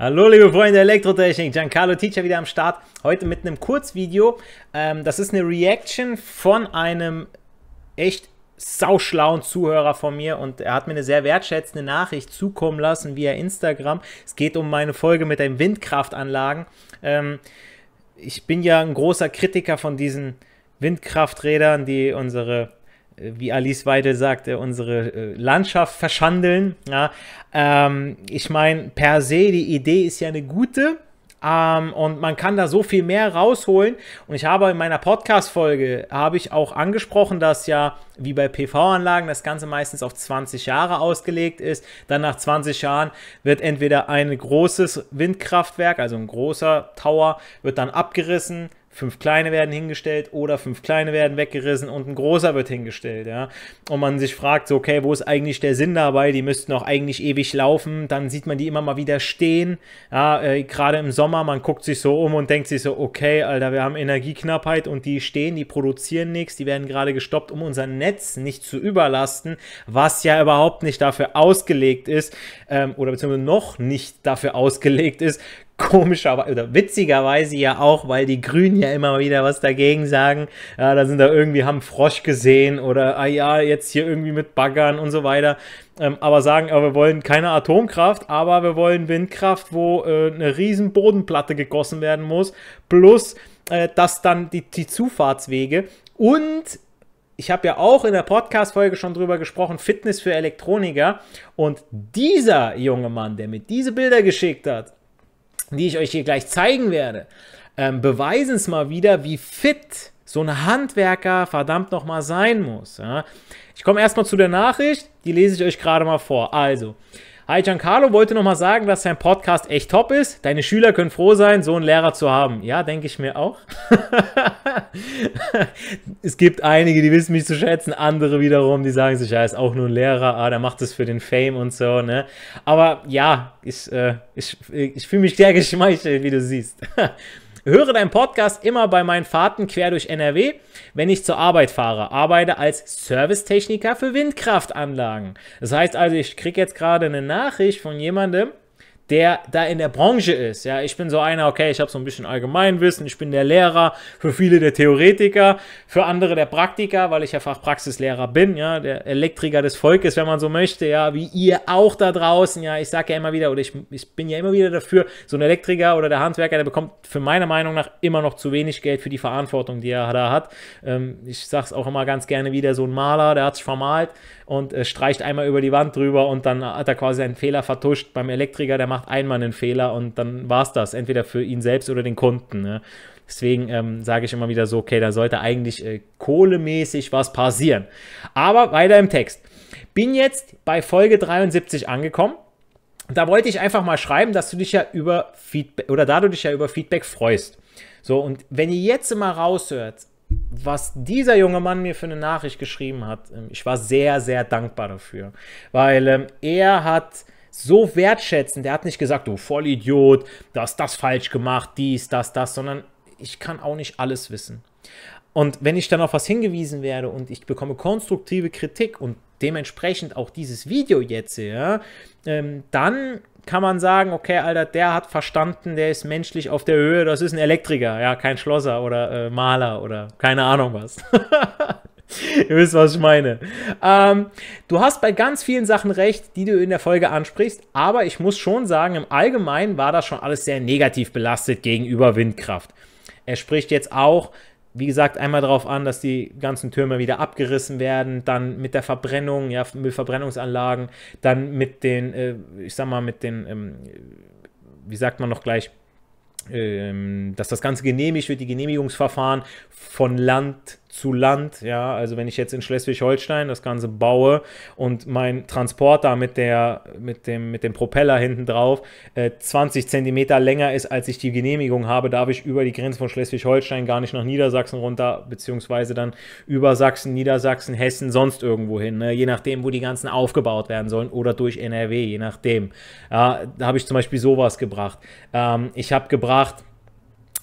Hallo liebe Freunde der Elektrotechnik, Giancarlo Teacher wieder am Start. Heute mit einem Kurzvideo. Ähm, das ist eine Reaction von einem echt sauschlauen Zuhörer von mir und er hat mir eine sehr wertschätzende Nachricht zukommen lassen via Instagram. Es geht um meine Folge mit den Windkraftanlagen. Ähm, ich bin ja ein großer Kritiker von diesen Windkrafträdern, die unsere wie Alice Weidel sagte, unsere äh, Landschaft verschandeln. Ja, ähm, ich meine, per se, die Idee ist ja eine gute. Ähm, und man kann da so viel mehr rausholen. Und ich habe in meiner Podcast-Folge, habe ich auch angesprochen, dass ja, wie bei PV-Anlagen, das Ganze meistens auf 20 Jahre ausgelegt ist. Dann nach 20 Jahren wird entweder ein großes Windkraftwerk, also ein großer Tower, wird dann abgerissen fünf kleine werden hingestellt oder fünf kleine werden weggerissen und ein großer wird hingestellt, ja. Und man sich fragt so, okay, wo ist eigentlich der Sinn dabei? Die müssten auch eigentlich ewig laufen. Dann sieht man die immer mal wieder stehen, ja, äh, gerade im Sommer. Man guckt sich so um und denkt sich so, okay, Alter, wir haben Energieknappheit und die stehen, die produzieren nichts, die werden gerade gestoppt, um unser Netz nicht zu überlasten, was ja überhaupt nicht dafür ausgelegt ist ähm, oder beziehungsweise noch nicht dafür ausgelegt ist, komischerweise oder witzigerweise ja auch, weil die Grünen ja immer wieder was dagegen sagen. Ja, da sind da irgendwie, haben Frosch gesehen oder, ah ja, jetzt hier irgendwie mit Baggern und so weiter. Ähm, aber sagen, aber wir wollen keine Atomkraft, aber wir wollen Windkraft, wo äh, eine riesen Bodenplatte gegossen werden muss, plus äh, dass dann die, die Zufahrtswege und ich habe ja auch in der Podcast-Folge schon drüber gesprochen, Fitness für Elektroniker. Und dieser junge Mann, der mir diese Bilder geschickt hat, die ich euch hier gleich zeigen werde, ähm, beweisen es mal wieder, wie fit so ein Handwerker verdammt nochmal sein muss. Ja? Ich komme erstmal zu der Nachricht, die lese ich euch gerade mal vor. Also, Hi, Giancarlo wollte nochmal sagen, dass sein Podcast echt top ist. Deine Schüler können froh sein, so einen Lehrer zu haben. Ja, denke ich mir auch. es gibt einige, die wissen mich zu schätzen, andere wiederum, die sagen sich, ja, ist auch nur ein Lehrer, ah, der macht das für den Fame und so, ne? Aber ja, ich, äh, ich, ich fühle mich sehr geschmeichelt, wie du siehst. Höre deinen Podcast immer bei meinen Fahrten quer durch NRW, wenn ich zur Arbeit fahre. Arbeite als Servicetechniker für Windkraftanlagen. Das heißt also, ich kriege jetzt gerade eine Nachricht von jemandem, der da in der Branche ist. Ja, ich bin so einer, okay, ich habe so ein bisschen Allgemeinwissen, ich bin der Lehrer, für viele der Theoretiker, für andere der Praktiker, weil ich ja Fachpraxislehrer bin, ja, der Elektriker des Volkes, wenn man so möchte, ja, wie ihr auch da draußen, ja, ich sage ja immer wieder, oder ich, ich bin ja immer wieder dafür, so ein Elektriker oder der Handwerker, der bekommt für meine Meinung nach immer noch zu wenig Geld für die Verantwortung, die er da hat. Ähm, ich sage es auch immer ganz gerne wieder, so ein Maler, der hat sich vermalt und äh, streicht einmal über die Wand drüber und dann hat er quasi einen Fehler vertuscht. Beim Elektriker, der macht macht einmal einen Fehler und dann war es das, entweder für ihn selbst oder den Kunden. Ne? Deswegen ähm, sage ich immer wieder so, okay, da sollte eigentlich äh, kohlemäßig was passieren. Aber weiter im Text. Bin jetzt bei Folge 73 angekommen. Da wollte ich einfach mal schreiben, dass du dich ja über Feedback oder da du dich ja über Feedback freust. So, und wenn ihr jetzt mal raushört, was dieser junge Mann mir für eine Nachricht geschrieben hat, ähm, ich war sehr, sehr dankbar dafür, weil ähm, er hat so wertschätzend. Er hat nicht gesagt, du Vollidiot, du hast das falsch gemacht, dies, das, das, sondern ich kann auch nicht alles wissen. Und wenn ich dann auf was hingewiesen werde und ich bekomme konstruktive Kritik und dementsprechend auch dieses Video jetzt, ja, ähm, dann kann man sagen, okay, Alter, der hat verstanden, der ist menschlich auf der Höhe, das ist ein Elektriker, ja, kein Schlosser oder äh, Maler oder keine Ahnung was. Ihr wisst, was ich meine. Ähm, du hast bei ganz vielen Sachen recht, die du in der Folge ansprichst, aber ich muss schon sagen, im Allgemeinen war das schon alles sehr negativ belastet gegenüber Windkraft. Er spricht jetzt auch, wie gesagt, einmal darauf an, dass die ganzen Türme wieder abgerissen werden, dann mit der Verbrennung, ja, Müllverbrennungsanlagen, dann mit den, äh, ich sag mal, mit den, ähm, wie sagt man noch gleich, ähm, dass das Ganze genehmigt wird, die Genehmigungsverfahren von Land zu Land, ja, also wenn ich jetzt in Schleswig-Holstein das Ganze baue und mein Transporter mit, der, mit, dem, mit dem Propeller hinten drauf äh, 20 Zentimeter länger ist, als ich die Genehmigung habe, darf ich über die Grenze von Schleswig-Holstein gar nicht nach Niedersachsen runter, beziehungsweise dann über Sachsen, Niedersachsen, Hessen, sonst irgendwo hin, ne? je nachdem, wo die ganzen aufgebaut werden sollen oder durch NRW, je nachdem. Ja, da habe ich zum Beispiel sowas gebracht. Ähm, ich habe gebracht,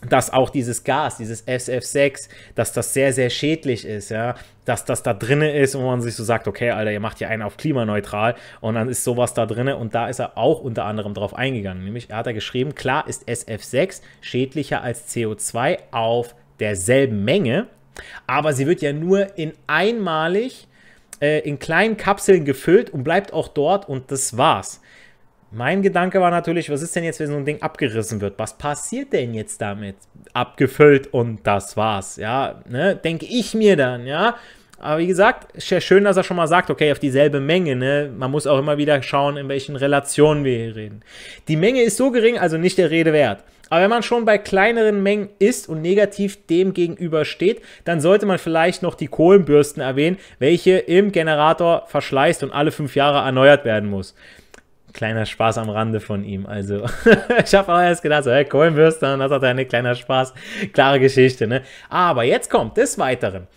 dass auch dieses Gas, dieses SF6, dass das sehr, sehr schädlich ist, ja, dass das da drinne ist und man sich so sagt, okay, Alter, ihr macht hier einen auf klimaneutral und dann ist sowas da drinne und da ist er auch unter anderem drauf eingegangen, nämlich er hat er geschrieben, klar ist SF6 schädlicher als CO2 auf derselben Menge, aber sie wird ja nur in einmalig äh, in kleinen Kapseln gefüllt und bleibt auch dort und das war's. Mein Gedanke war natürlich, was ist denn jetzt, wenn so ein Ding abgerissen wird? Was passiert denn jetzt damit? Abgefüllt und das war's, ja, ne? denke ich mir dann, ja. Aber wie gesagt, ist ja schön, dass er schon mal sagt, okay, auf dieselbe Menge, ne? Man muss auch immer wieder schauen, in welchen Relationen wir hier reden. Die Menge ist so gering, also nicht der Rede wert. Aber wenn man schon bei kleineren Mengen ist und negativ dem gegenübersteht, dann sollte man vielleicht noch die Kohlenbürsten erwähnen, welche im Generator verschleißt und alle fünf Jahre erneuert werden muss kleiner Spaß am Rande von ihm. Also, ich habe auch erst gedacht, so, hey, Kohlenwürster, das hat eine kleiner Spaß. Klare Geschichte, ne? Aber jetzt kommt des Weiteren.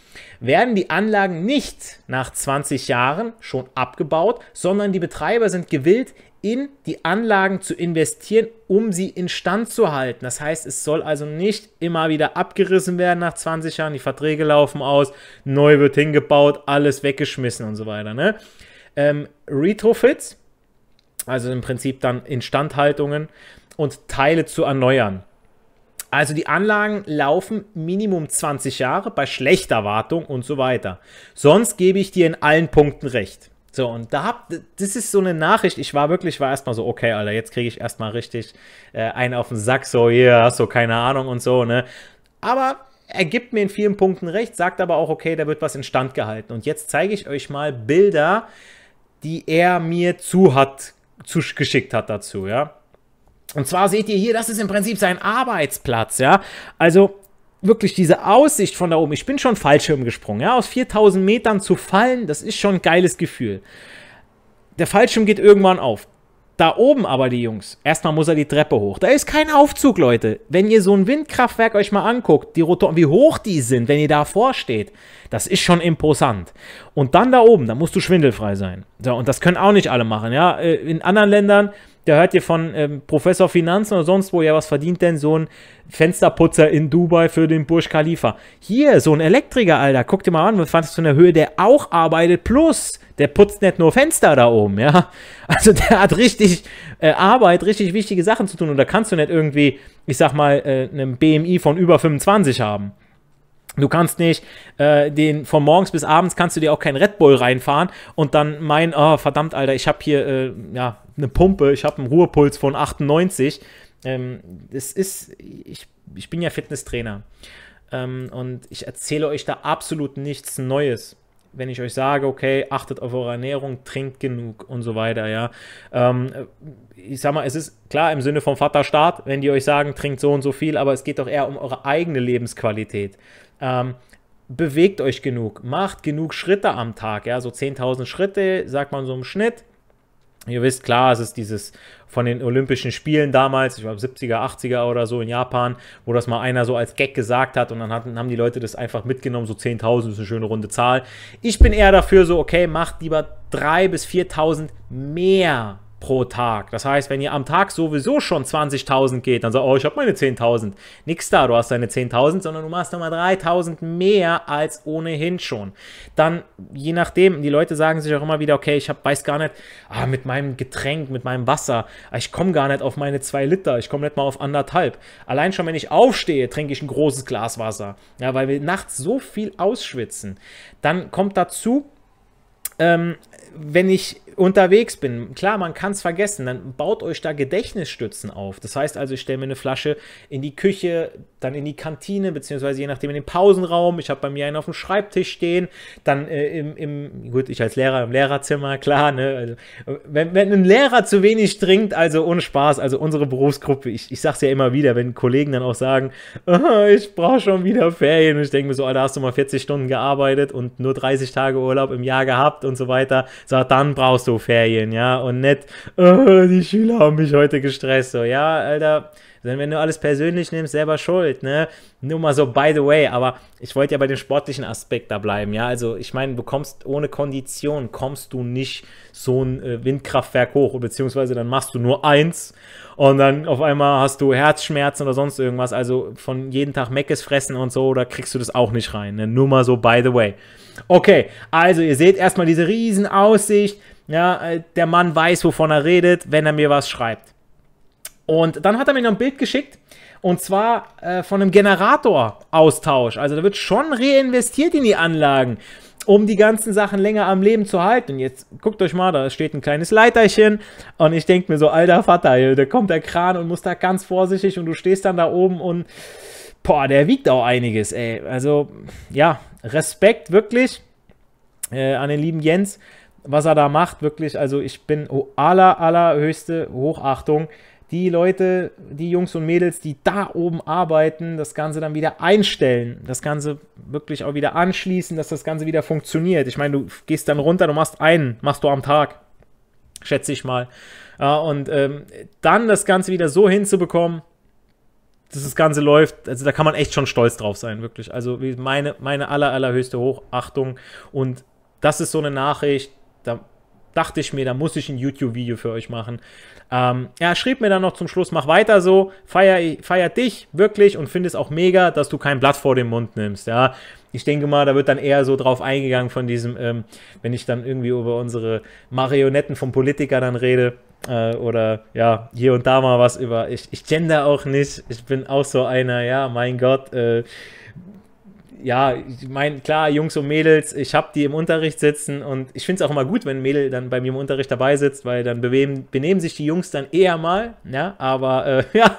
Werden die Anlagen nicht nach 20 Jahren schon abgebaut, sondern die Betreiber sind gewillt, in die Anlagen zu investieren, um sie instand zu halten. Das heißt, es soll also nicht immer wieder abgerissen werden nach 20 Jahren, die Verträge laufen aus, neu wird hingebaut, alles weggeschmissen und so weiter. Ne? Ähm, Retrofits also im Prinzip dann Instandhaltungen und Teile zu erneuern. Also die Anlagen laufen Minimum 20 Jahre bei schlechter Wartung und so weiter. Sonst gebe ich dir in allen Punkten recht. So, und da hab, das ist so eine Nachricht. Ich war wirklich, war erstmal so, okay, Alter, jetzt kriege ich erstmal richtig äh, einen auf den Sack, so, hier, yeah, hast du keine Ahnung und so, ne? Aber er gibt mir in vielen Punkten recht, sagt aber auch, okay, da wird was instand gehalten. Und jetzt zeige ich euch mal Bilder, die er mir zu hat geschickt hat dazu, ja. Und zwar seht ihr hier, das ist im Prinzip sein Arbeitsplatz, ja. Also wirklich diese Aussicht von da oben. Ich bin schon Fallschirm gesprungen, ja. Aus 4000 Metern zu fallen, das ist schon ein geiles Gefühl. Der Fallschirm geht irgendwann auf. Da oben aber die Jungs. Erstmal muss er die Treppe hoch. Da ist kein Aufzug, Leute. Wenn ihr so ein Windkraftwerk euch mal anguckt, die Rotoren, wie hoch die sind, wenn ihr davor steht, das ist schon imposant. Und dann da oben, da musst du schwindelfrei sein. So, und das können auch nicht alle machen, ja. Äh, in anderen Ländern, da hört ihr von ähm, Professor Finanzen oder sonst wo, ja, was verdient denn so ein Fensterputzer in Dubai für den Burj Khalifa? Hier, so ein Elektriker, Alter, guck dir mal an, was fandest du in der Höhe, der auch arbeitet, plus, der putzt nicht nur Fenster da oben, ja. Also der hat richtig äh, Arbeit, richtig wichtige Sachen zu tun und da kannst du nicht irgendwie, ich sag mal, äh, einen BMI von über 25 haben. Du kannst nicht äh, den von morgens bis abends kannst du dir auch kein Red Bull reinfahren und dann mein oh verdammt, Alter, ich habe hier äh, ja eine Pumpe, ich habe einen Ruhepuls von 98. Ähm, das ist, ich, ich bin ja Fitnesstrainer ähm, und ich erzähle euch da absolut nichts Neues wenn ich euch sage, okay, achtet auf eure Ernährung, trinkt genug und so weiter, ja. Ähm, ich sag mal, es ist klar im Sinne vom Vaterstaat, wenn die euch sagen, trinkt so und so viel, aber es geht doch eher um eure eigene Lebensqualität. Ähm, bewegt euch genug, macht genug Schritte am Tag, ja, so 10.000 Schritte, sagt man so im Schnitt. Ihr wisst, klar, es ist dieses von den Olympischen Spielen damals, ich glaube 70er, 80er oder so in Japan, wo das mal einer so als Gag gesagt hat und dann hatten, haben die Leute das einfach mitgenommen, so 10.000 ist eine schöne runde Zahl. Ich bin eher dafür so, okay, macht lieber 3.000 bis 4.000 mehr pro Tag. Das heißt, wenn ihr am Tag sowieso schon 20.000 geht, dann sagt, oh, ich habe meine 10.000. Nix da, du hast deine 10.000, sondern du machst nochmal 3.000 mehr als ohnehin schon. Dann, je nachdem, die Leute sagen sich auch immer wieder, okay, ich hab, weiß gar nicht, ah, mit meinem Getränk, mit meinem Wasser, ah, ich komme gar nicht auf meine 2 Liter, ich komme nicht mal auf anderthalb. Allein schon, wenn ich aufstehe, trinke ich ein großes Glas Wasser. Ja, weil wir nachts so viel ausschwitzen. Dann kommt dazu, ähm, wenn ich unterwegs bin, klar, man kann es vergessen, dann baut euch da Gedächtnisstützen auf. Das heißt also, ich stelle mir eine Flasche in die Küche, dann in die Kantine, beziehungsweise je nachdem in den Pausenraum. Ich habe bei mir einen auf dem Schreibtisch stehen, dann äh, im, im, gut, ich als Lehrer im Lehrerzimmer, klar, ne? Also, wenn, wenn ein Lehrer zu wenig trinkt, also ohne Spaß, also unsere Berufsgruppe, ich, ich sage es ja immer wieder, wenn Kollegen dann auch sagen, oh, ich brauche schon wieder Ferien, und ich denke mir so, Alter, hast du mal 40 Stunden gearbeitet und nur 30 Tage Urlaub im Jahr gehabt und so weiter, so, dann brauchst du so Ferien, ja, und nicht, oh, die Schüler haben mich heute gestresst, so, ja, Alter, wenn du alles persönlich nimmst, selber schuld, ne? Nur mal so, by the way, aber ich wollte ja bei dem sportlichen Aspekt da bleiben, ja? Also, ich meine, du kommst ohne Kondition, kommst du nicht so ein äh, Windkraftwerk hoch, beziehungsweise dann machst du nur eins und dann auf einmal hast du Herzschmerzen oder sonst irgendwas, also von jeden Tag Meckes fressen und so, da kriegst du das auch nicht rein, ne? Nur mal so, by the way. Okay, also, ihr seht erstmal diese riesen Aussicht ja, äh, der Mann weiß, wovon er redet, wenn er mir was schreibt. Und dann hat er mir noch ein Bild geschickt und zwar äh, von einem Generatoraustausch. Also da wird schon reinvestiert in die Anlagen, um die ganzen Sachen länger am Leben zu halten. Und jetzt guckt euch mal, da steht ein kleines Leiterchen und ich denke mir so, alter Vater, da kommt der Kran und muss da ganz vorsichtig und du stehst dann da oben und boah, der wiegt auch einiges, ey. Also ja, Respekt wirklich äh, an den lieben Jens was er da macht, wirklich, also ich bin aller, allerhöchste Hochachtung. Die Leute, die Jungs und Mädels, die da oben arbeiten, das Ganze dann wieder einstellen, das Ganze wirklich auch wieder anschließen, dass das Ganze wieder funktioniert. Ich meine, du gehst dann runter, du machst einen, machst du am Tag, schätze ich mal. Ja, und ähm, dann das Ganze wieder so hinzubekommen, dass das Ganze läuft, also da kann man echt schon stolz drauf sein, wirklich. Also meine, meine aller, allerhöchste Hochachtung. Und das ist so eine Nachricht, da dachte ich mir, da muss ich ein YouTube-Video für euch machen. Ähm, er schrieb mir dann noch zum Schluss, mach weiter so, feier, feier dich wirklich und finde es auch mega, dass du kein Blatt vor den Mund nimmst, ja. Ich denke mal, da wird dann eher so drauf eingegangen von diesem, ähm, wenn ich dann irgendwie über unsere Marionetten vom Politiker dann rede äh, oder ja, hier und da mal was über, ich, ich gender auch nicht, ich bin auch so einer, ja, mein Gott, äh, ja, ich meine, klar, Jungs und Mädels, ich habe die im Unterricht sitzen und ich finde es auch immer gut, wenn ein Mädel dann bei mir im Unterricht dabei sitzt, weil dann benehmen, benehmen sich die Jungs dann eher mal, ja, ne? aber äh, ja,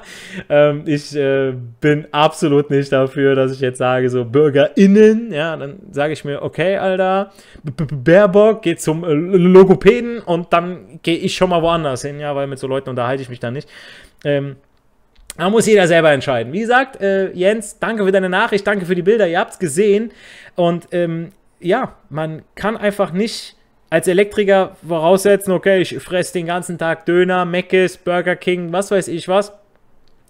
ähm, ich äh, bin absolut nicht dafür, dass ich jetzt sage, so BürgerInnen, ja, dann sage ich mir, okay, Alter, B -B Baerbock geht zum äh, Logopäden und dann gehe ich schon mal woanders hin, ja, weil mit so Leuten unterhalte ich mich dann nicht. Ähm, da muss jeder selber entscheiden. Wie gesagt, äh, Jens, danke für deine Nachricht, danke für die Bilder, ihr habt es gesehen. Und ähm, ja, man kann einfach nicht als Elektriker voraussetzen, okay, ich fresse den ganzen Tag Döner, Meckes, Burger King, was weiß ich was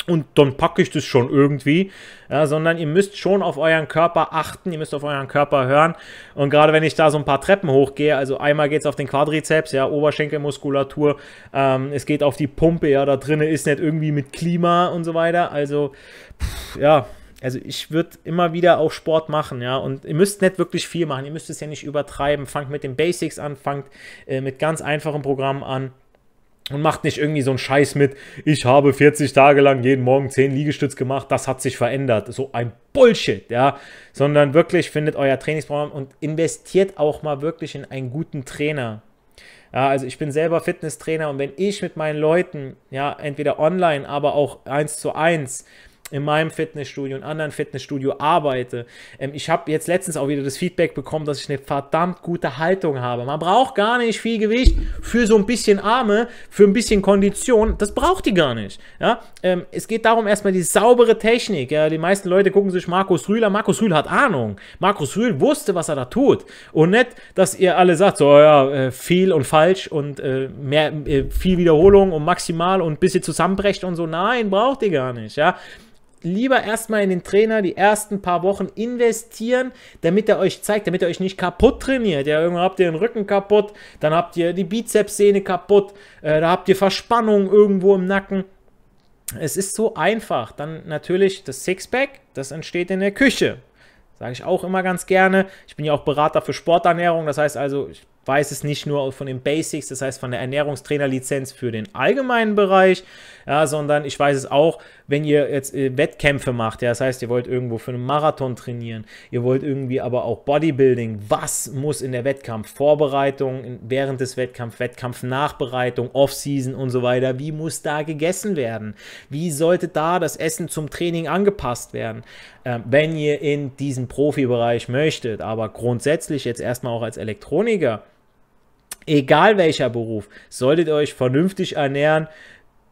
und dann packe ich das schon irgendwie, ja, sondern ihr müsst schon auf euren Körper achten, ihr müsst auf euren Körper hören und gerade wenn ich da so ein paar Treppen hochgehe, also einmal geht es auf den Quadrizeps, ja, Oberschenkelmuskulatur, ähm, es geht auf die Pumpe, ja, da drinnen ist nicht irgendwie mit Klima und so weiter, also pff, ja, also ich würde immer wieder auch Sport machen, ja. Und ihr müsst nicht wirklich viel machen, ihr müsst es ja nicht übertreiben. Fangt mit den Basics an, fangt äh, mit ganz einfachen Programmen an. Und macht nicht irgendwie so einen Scheiß mit, ich habe 40 Tage lang jeden Morgen 10 Liegestütz gemacht, das hat sich verändert. So ein Bullshit, ja. Sondern wirklich findet euer Trainingsprogramm und investiert auch mal wirklich in einen guten Trainer. Ja, also ich bin selber Fitnesstrainer und wenn ich mit meinen Leuten, ja, entweder online, aber auch eins zu eins, in meinem Fitnessstudio, und anderen Fitnessstudio arbeite. Ähm, ich habe jetzt letztens auch wieder das Feedback bekommen, dass ich eine verdammt gute Haltung habe. Man braucht gar nicht viel Gewicht für so ein bisschen Arme, für ein bisschen Kondition. Das braucht die gar nicht. Ja? Ähm, es geht darum, erstmal die saubere Technik. Ja? Die meisten Leute gucken sich Markus Rühl an. Markus Rühl hat Ahnung. Markus Rühl wusste, was er da tut. Und nicht, dass ihr alle sagt, so ja, äh, viel und falsch und äh, mehr, äh, viel Wiederholung und maximal und bis ihr zusammenbrecht und so. Nein, braucht ihr gar nicht. Ja? lieber erstmal in den Trainer die ersten paar Wochen investieren, damit er euch zeigt, damit er euch nicht kaputt trainiert. Ja, irgendwann habt ihr den Rücken kaputt, dann habt ihr die Bizepssehne kaputt, äh, da habt ihr Verspannung irgendwo im Nacken. Es ist so einfach. Dann natürlich das Sixpack, das entsteht in der Küche. Sage ich auch immer ganz gerne. Ich bin ja auch Berater für Sporternährung, das heißt also, ich weiß es nicht nur von den Basics, das heißt von der Ernährungstrainerlizenz für den allgemeinen Bereich, ja, sondern ich weiß es auch, wenn ihr jetzt äh, Wettkämpfe macht, ja, das heißt, ihr wollt irgendwo für einen Marathon trainieren, ihr wollt irgendwie aber auch Bodybuilding, was muss in der Wettkampfvorbereitung, während des Wettkampfs, Wettkampfnachbereitung, Offseason und so weiter, wie muss da gegessen werden? Wie sollte da das Essen zum Training angepasst werden, äh, wenn ihr in diesen Profibereich möchtet? Aber grundsätzlich jetzt erstmal auch als Elektroniker, egal welcher Beruf, solltet ihr euch vernünftig ernähren,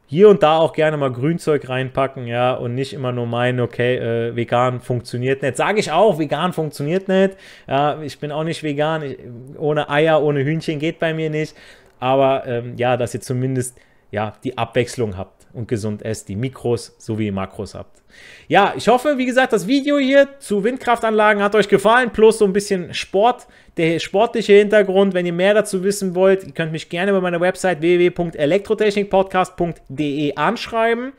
hier und da auch gerne mal Grünzeug reinpacken, ja, und nicht immer nur meinen, okay, äh, vegan funktioniert nicht. Sage ich auch, vegan funktioniert nicht. Ja, ich bin auch nicht vegan. Ich, ohne Eier, ohne Hühnchen geht bei mir nicht. Aber ähm, ja, dass ihr zumindest ja, die Abwechslung habt und gesund esst, die Mikros sowie die Makros habt. Ja, ich hoffe, wie gesagt, das Video hier zu Windkraftanlagen hat euch gefallen, plus so ein bisschen Sport, der sportliche Hintergrund. Wenn ihr mehr dazu wissen wollt, ihr könnt mich gerne über meine Website www.elektrotechnikpodcast.de anschreiben.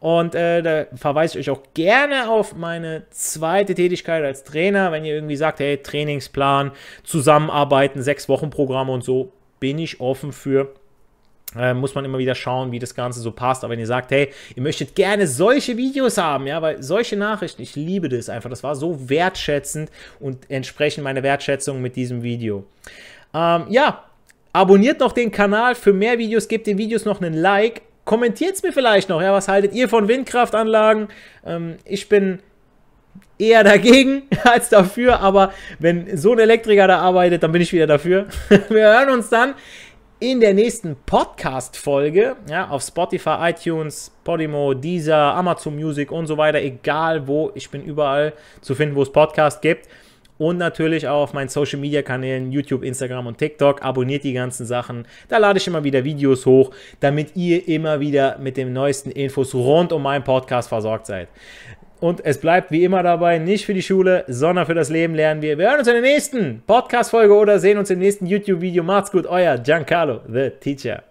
Und äh, da verweise ich euch auch gerne auf meine zweite Tätigkeit als Trainer, wenn ihr irgendwie sagt, hey, Trainingsplan, Zusammenarbeiten, sechs Wochen Programme und so, bin ich offen für äh, muss man immer wieder schauen, wie das Ganze so passt. Aber wenn ihr sagt, hey, ihr möchtet gerne solche Videos haben, ja, weil solche Nachrichten, ich liebe das einfach. Das war so wertschätzend und entsprechend meine Wertschätzung mit diesem Video. Ähm, ja, abonniert noch den Kanal für mehr Videos, gebt den Videos noch einen Like, kommentiert es mir vielleicht noch, ja, was haltet ihr von Windkraftanlagen? Ähm, ich bin eher dagegen als dafür, aber wenn so ein Elektriker da arbeitet, dann bin ich wieder dafür. Wir hören uns dann in der nächsten Podcast-Folge, ja, auf Spotify, iTunes, Podimo, Deezer, Amazon Music und so weiter, egal wo, ich bin überall zu finden, wo es Podcast gibt. Und natürlich auch auf meinen Social Media Kanälen, YouTube, Instagram und TikTok. Abonniert die ganzen Sachen. Da lade ich immer wieder Videos hoch, damit ihr immer wieder mit den neuesten Infos rund um meinen Podcast versorgt seid. Und es bleibt wie immer dabei, nicht für die Schule, sondern für das Leben lernen wir. Wir hören uns in der nächsten Podcast-Folge oder sehen uns im nächsten YouTube-Video. Macht's gut, euer Giancarlo, the Teacher.